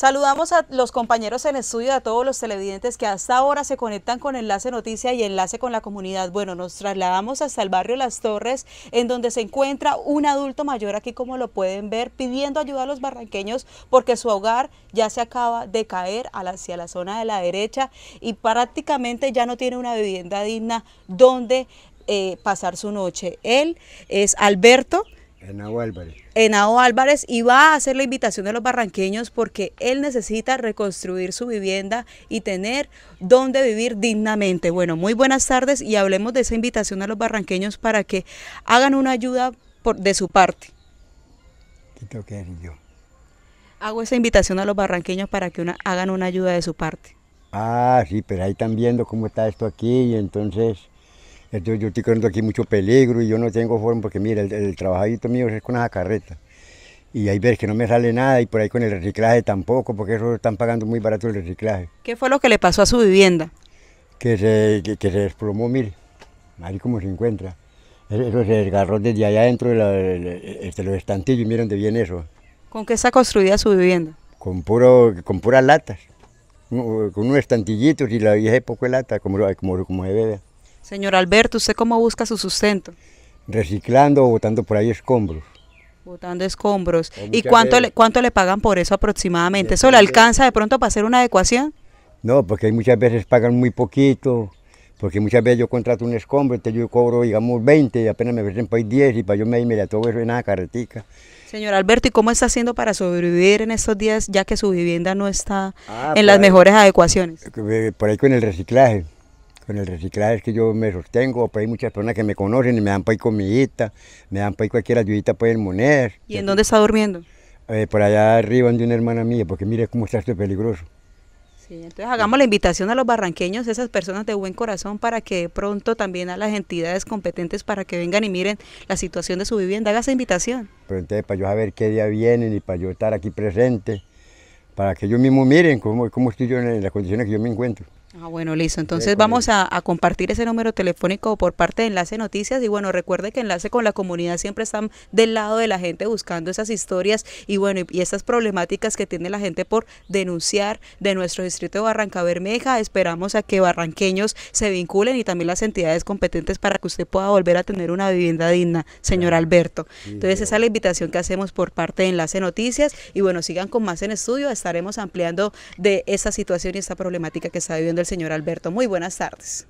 Saludamos a los compañeros en estudio, a todos los televidentes que hasta ahora se conectan con Enlace Noticia y Enlace con la Comunidad. Bueno, nos trasladamos hasta el barrio Las Torres, en donde se encuentra un adulto mayor aquí, como lo pueden ver, pidiendo ayuda a los barranqueños porque su hogar ya se acaba de caer hacia la zona de la derecha y prácticamente ya no tiene una vivienda digna donde eh, pasar su noche. Él es Alberto. Enao Álvarez. Enao Álvarez y va a hacer la invitación de los barranqueños porque él necesita reconstruir su vivienda y tener donde vivir dignamente. Bueno, muy buenas tardes y hablemos de esa invitación a los barranqueños para que hagan una ayuda de su parte. ¿Qué que yo? Hago esa invitación a los barranqueños para que hagan una ayuda de su parte. Ah, sí, pero ahí están viendo cómo está esto aquí y entonces entonces yo estoy corriendo aquí mucho peligro y yo no tengo forma porque mira, el, trabajadito mío es con una carreta. Y ahí ves que no me sale nada y por ahí con el reciclaje tampoco, porque eso están pagando muy barato el reciclaje. ¿Qué fue lo que le pasó a su vivienda? Que se, que, se desplomó, mire, ahí como se encuentra. Eso se desgarró desde allá adentro de, este, los estantillos, miren de bien eso. ¿Con qué está construida su vivienda? Con, puro, con puras latas, con unos estantillitos y la vieja poco de lata, como, como, como se bebe. Señor Alberto, ¿usted cómo busca su sustento? Reciclando o botando por ahí escombros. Botando escombros. ¿Y cuánto le, cuánto le pagan por eso aproximadamente? ¿Eso le alcanza de pronto para hacer una adecuación? No, porque muchas veces pagan muy poquito, porque muchas veces yo contrato un escombro, entonces yo cobro, digamos, 20 y apenas me ofrecen para pues 10 y para yo me da todo eso en nada carretica. Señor Alberto, ¿y cómo está haciendo para sobrevivir en estos días ya que su vivienda no está ah, en las pues, mejores adecuaciones? Eh, por ahí con el reciclaje con el reciclaje es que yo me sostengo, pues hay muchas personas que me conocen y me dan para pues, ir comidita, me dan para pues, ir cualquier ayudita pueden el moner. ¿Y en dónde está durmiendo? Eh, por allá arriba donde una hermana mía, porque mire cómo está esto peligroso. Sí, entonces hagamos la invitación a los barranqueños, esas personas de buen corazón, para que pronto también a las entidades competentes para que vengan y miren la situación de su vivienda, haga esa invitación. Pero entonces para yo saber qué día vienen y para yo estar aquí presente, para que ellos mismos miren cómo, cómo estoy yo en las condiciones que yo me encuentro. Ah, bueno, listo. Entonces vamos a, compartir ese número telefónico por parte de Enlace Noticias. Y bueno, recuerde que Enlace con la comunidad siempre están del lado de la gente buscando esas historias y bueno, y, estas problemáticas que tiene la gente por denunciar de nuestro distrito de Barranca Bermeja. Esperamos a que barranqueños se vinculen y también las entidades competentes para que usted pueda volver a tener una vivienda digna, señor Alberto. Entonces esa es la invitación que hacemos por parte de Enlace Noticias. Y bueno, sigan con más en estudio. Estaremos ampliando de esa situación y esta problemática que está viviendo el señor Alberto. Muy buenas tardes.